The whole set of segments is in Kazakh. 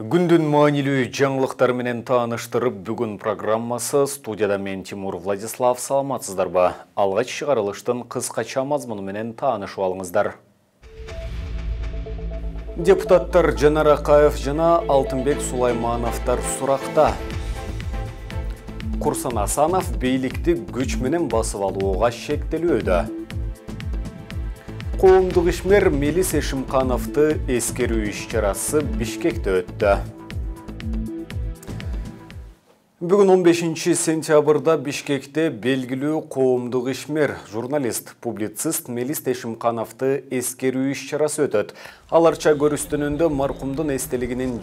Күндүн маанилүү жаңлықтар менен тааныштырып бүгін программасы студияда мен Тимур Владислав саламатсыздарбы. Алгач чыгарылыштын кыскача мазмуну менен таанышып алыңыздар. Депутаттар Жанар Акаев жана Алтынбек Сулаймановтар суракта. Курсан Асанов бийликти күч менен басып алууга шектелүүдө коомдук ішмер мелис эшимкановду эскерүү иш чарасы бишкекте өттү бүгүн 15 сентябрда бишкекте белгілі коомдук ішмер журналист публицист мелис эшимкановду эскерүү иш чарасы өтөт көрістінінді арча көрүстүнүндө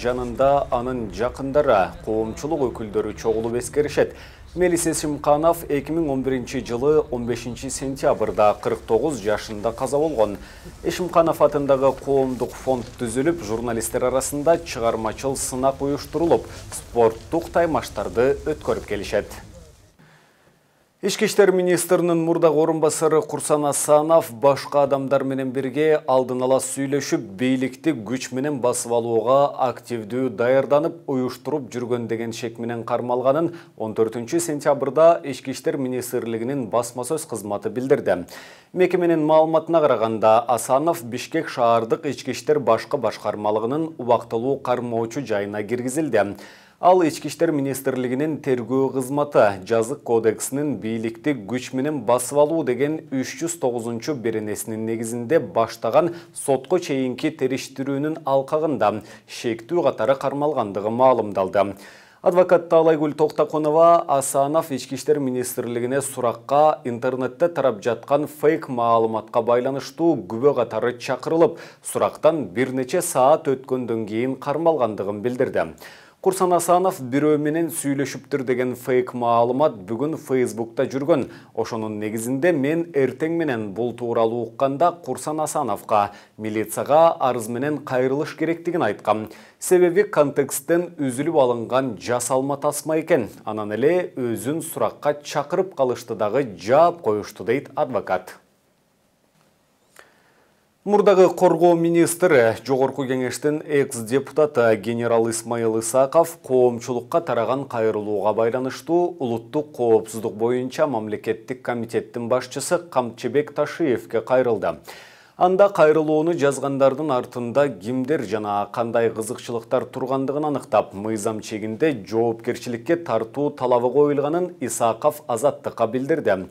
жанында анын жакындары коомчулук өкілдері чогулуп ескерішет. Мелисесим Канаф 2011 жылы 15 сентябрда 49 жашында қаза болған. Ешімқанов атындағы қоғымдық фонд түзіліп, журналистер арасында чығармачыл сынақ ұйыштырылып, спорттық таймаштарды өткөріп келешеді. ички иштер министринин мурдагы орун басары курсан асанов башка адамдар менен бирге алдын ала сүйлөшүп бийликти күч менен басып алууга активдүү даярданып уюштуруп жүргөн деген шек менен кармалганын он төртүнчү сентябрда ички иштер министрлигинин басма сөз кызматы билдирди мекеменин маалыматына караганда асанов бишкек шаардык ички иштер башкы башкармалыгынын убактылуу кармоочу жайына киргизилди Ал Ички иштер министрлигинин тергөө кызматы жазык кодексинин бийликти күч менен басып алуу деген 309 беренесинин негізінде баштаган сотко чейинки териштирүүнүн алқағында шектүү катары кармалгандыгы маалымдалды. Адвокат Таалайгүл Тоқтақонова Асанов ішкі иштер министрлігіне сұраққа интернетте тарап жатқан фейк маалыматқа байланыштуу күбө катары чакырылып, сұрақтан нече саат өткөндөн кейін қармалғандығын білдірді. Курсан Асанов өменен сүйлөшүптүр деген фейк маалымат бүгүн Фейсбукта жүргөн. Ошонун негизинде мен эртең менен бул тууралуу укканда Курсан Асановго милицияга арыз менен кайрылыш керектигин айткам. Себеби контексттен үзүлүп алынган жасалма тасма экен. Анан эле өзүн суракка чакырып калышты дагы жаап коюшту дейт адвокат. Мұрдағы коргоо министри жогорку кеңештин экс депутаты генерал исмаил исаков қоғымшылыққа тараған кайрылууга байланыштуу улуттук қоғыпсыздық бойынша Мамлекеттік Комитеттің башчысы камчыбек ташиевке қайрылды. анда қайрылуыны жазғандардың артында кимдер жана қандай кызыкчылыктар тургандыгын анықтап, мыйзам чегинде кершілікке тартуу талабы қойылғанын исаков азаттыкка билдирди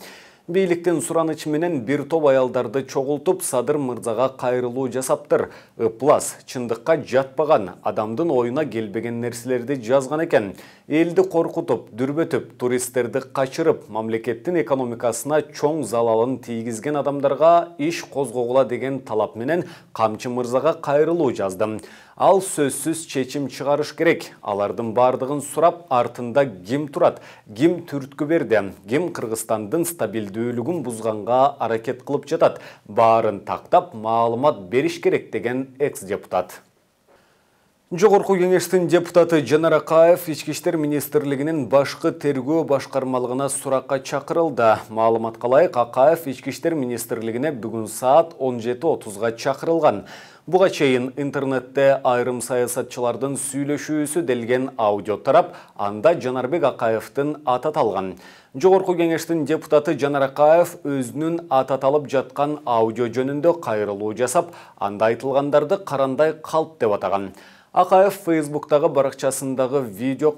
Бейліктен сұран менен бір топ аялдарды чоғылтып, Садыр мұрзаға қайрылу жасаптыр. ыплас чындыққа жатпаған, адамдың ойына келбеген нәрселерді жазған екен. Елді қорқытып, дүрбетіп, туристерді қашырып, мамлекеттің экономикасына чоң залалын тигізген адамдарға «Иш қозғоғыла деген талап менен қамчы мұрзаға қайрылу жазды ал сөзсіз чечим шығарыш керек алардың бардығын сұрап артында ким турат түрткі түрткү берди ким стабилді өлігін бұзғанға аракет қылып жатат барын тақтап, маалымат бериш керек деген экс депутат жогорку кеңештин депутаты жанар акаев ички иштер министрлигинин башкы тергөө башкармалыгына суракка чакырылды маалыматка ылайык акаев ички иштер министрлигине бүгүн саат он жети отузга чакырылган буга чейин интернетте айрым саясатчылардын сүйлөшүүсү делген аудио тарап анда жанарбек акаевдин аты аталган жогорку кеңештин депутаты жанар акаев өзүнүн аты аталып жаткан аудио жөнүндө кайрылуу жасап анда айтылгандарды карандай калп деп атаган Ақаев Фейсбуктағы барықчасындағы видео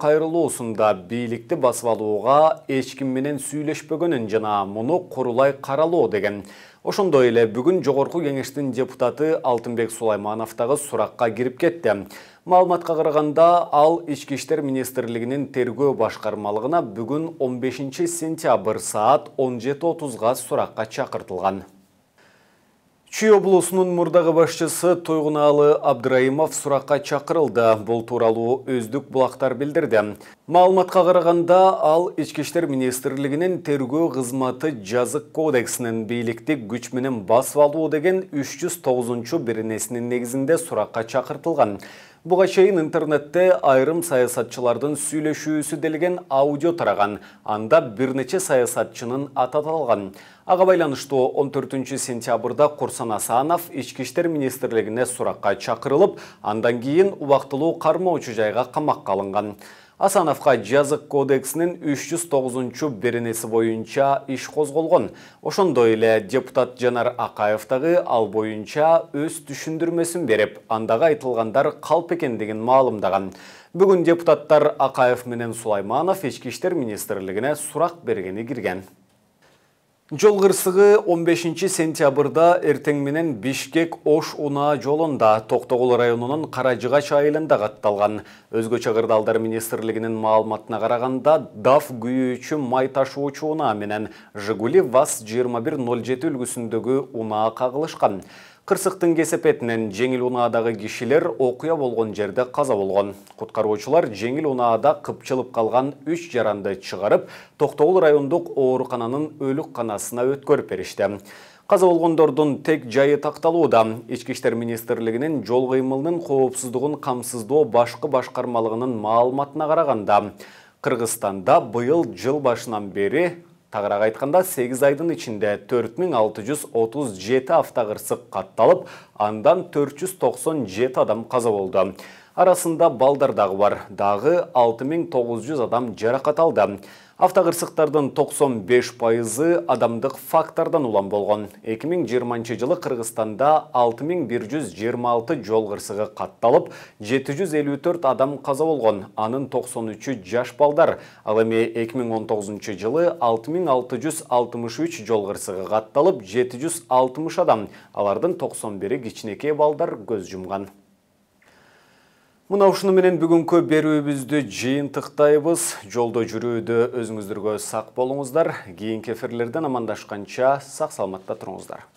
осында бейлікті басвалуға алуға ешкімменен сүйлешпігінін жына мұны құрылай қаралу деген. Ошондой эле бүгін жоғырқу кеңештин депутаты Алтынбек Сулаймановтағы сұраққа керіп кетті. Малыматқа қарағанда ал ішкі Министерлігінің министрлігінің тергөө башқармалығына бүгін 15 сентябрь саат 17.30-ға сұраққа чақыртылған. Чүй облысының мұрдағы башчысы Тойғыналы Абдраимов сұраққа чақырылды. Бұл туралы өздік бұлақтар білдірді. Малыматқа қарағанда ал Ишкештер министрлігінің тергөө ғызматы жазық кодексінің бейлікті күчмінін бас валуы деген 309 шу бірінесінің негізінде сұраққа чақыртылған. Бұға шейін интернетте айрым саясатчылардың сүйлешуісі делген аудио тараған. Анда бірнеше саясатчының ататалған. ага байланыштуу он төртүнчү сентябрда курсан асанов ички иштер министрлигине суракка чакырылып андан кийин убактылуу кармоочу жайга камакка алынган асановга жазык кодексинин үч жүз тогузунчу беренеси боюнча иш козголгон ошондой эле депутат жанар акаев дагы ал боюнча өз түшүндүрмөсүн берип андагы айтылгандар калп экендигин маалымдаган бүгүн депутаттар акаев менен сулайманов ички иштер министрлигине сурак бергени кирген Жол қырсығы 15 сентябрда әртенгменен Бишкек Ош Уна жолында Тоқтағыл районының Қаражыға шайылында қатталған. Өзгөчө чағырдалдар министрлігінің маалыматына қарағанда даф күйі май ташуучу уна менен Жигули ВАЗ 2107 үлгісіндегі уна қағылышқан. Кырсыктын кесепетинен жеңил унаадагы кишилер оқия болгон жерде қаза болған. Куткаруучулар жеңил унаада кыпчылып қалған 3 жаранды чыгарып, токтогул райондук оорукананын өлік қанасына өткөрүп беришти. Қаза болгондордун тек жайы такталууда. Ички иштер министрлигинин жол кыймылынын коопсуздугун камсыздоо башкы башкармалыгынын маалыматына караганда, Кыргызстанда быйыл жыл башынан бери Тағырақ айтқанда 8 айдың ішінде 4637 автоғырсық қатталып, андан 497 адам қаза болды. Арасында балдардағы бар, дағы 6900 адам жарақат алды. Автоғырсықтардың 95 пайызы адамдық фактордан улан болған. 2020 жылы Қырғыстанда 6126 жол ғырсығы қатталып, 754 адам қаза болған, анын 93 жаш балдар. Ал 2019 жылы 6663 жол ғырсығы қатталып, 760 адам. Алардың 91-і кичінеке балдар көз жұмған менен мына ушуну бүгүнкү берүүбүздү жыйынтыктайбыз жолдо жүрүүдө өзүңүздөргө сақ болыңыздар, кийинки эфирлерден амандашканча сақ саламатта тұрыңыздар.